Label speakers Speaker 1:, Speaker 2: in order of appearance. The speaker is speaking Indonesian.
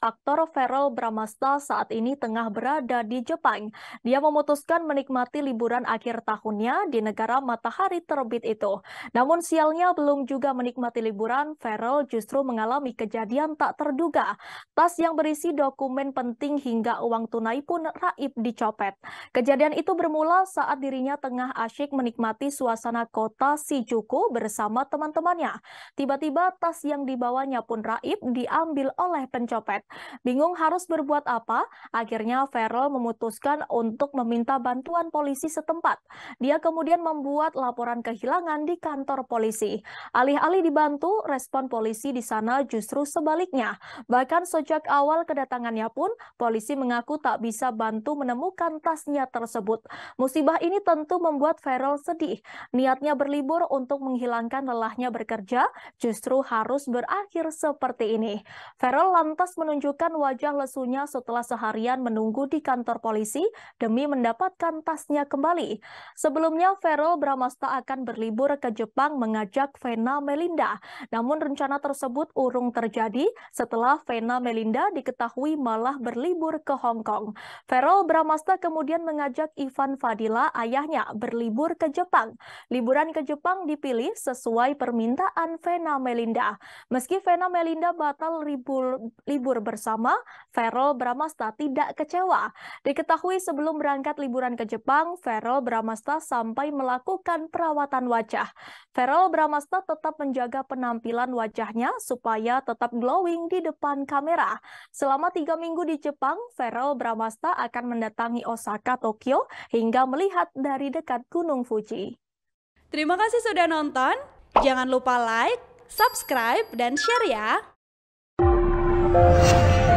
Speaker 1: aktor Verrell Bramasta saat ini tengah berada di Jepang. Dia memutuskan menikmati liburan akhir tahunnya di negara matahari terbit itu. Namun sialnya belum juga menikmati liburan, Verrell justru mengalami kejadian tak terduga. Tas yang berisi dokumen penting hingga uang tunai pun raib dicopet. Kejadian itu bermula saat dirinya tengah asyik menikmati suasana kota Shijuku bersama teman-temannya. Tiba-tiba tas yang dibawanya pun raib diambil oleh pencopet. Bingung harus berbuat apa, akhirnya Farel memutuskan untuk meminta bantuan polisi setempat. Dia kemudian membuat laporan kehilangan di kantor polisi. Alih-alih dibantu, respon polisi di sana justru sebaliknya. Bahkan sejak awal kedatangannya pun, polisi mengaku tak bisa bantu menemukan tasnya tersebut. Musibah ini tentu membuat Farel sedih. Niatnya berlibur untuk menghilangkan lelahnya bekerja justru harus berakhir seperti ini. Farel lantas menunjukkan menunjukkan wajah lesunya setelah seharian menunggu di kantor polisi demi mendapatkan tasnya kembali. Sebelumnya, Verol Bramasta akan berlibur ke Jepang mengajak Vena Melinda. Namun rencana tersebut urung terjadi setelah Vena Melinda diketahui malah berlibur ke Hong Kong. Verol Bramasta kemudian mengajak Ivan Fadila, ayahnya, berlibur ke Jepang. Liburan ke Jepang dipilih sesuai permintaan Vena Melinda. Meski Vena Melinda batal libur, libur bersama Verol Bramasta tidak kecewa. Diketahui sebelum berangkat liburan ke Jepang, Verol Bramasta sampai melakukan perawatan wajah. Verol Bramasta tetap menjaga penampilan wajahnya supaya tetap glowing di depan kamera. Selama tiga minggu di Jepang, Verol Bramasta akan mendatangi Osaka, Tokyo hingga melihat dari dekat Gunung Fuji.
Speaker 2: Terima kasih sudah nonton. Jangan lupa like, subscribe, dan share ya. Thank you.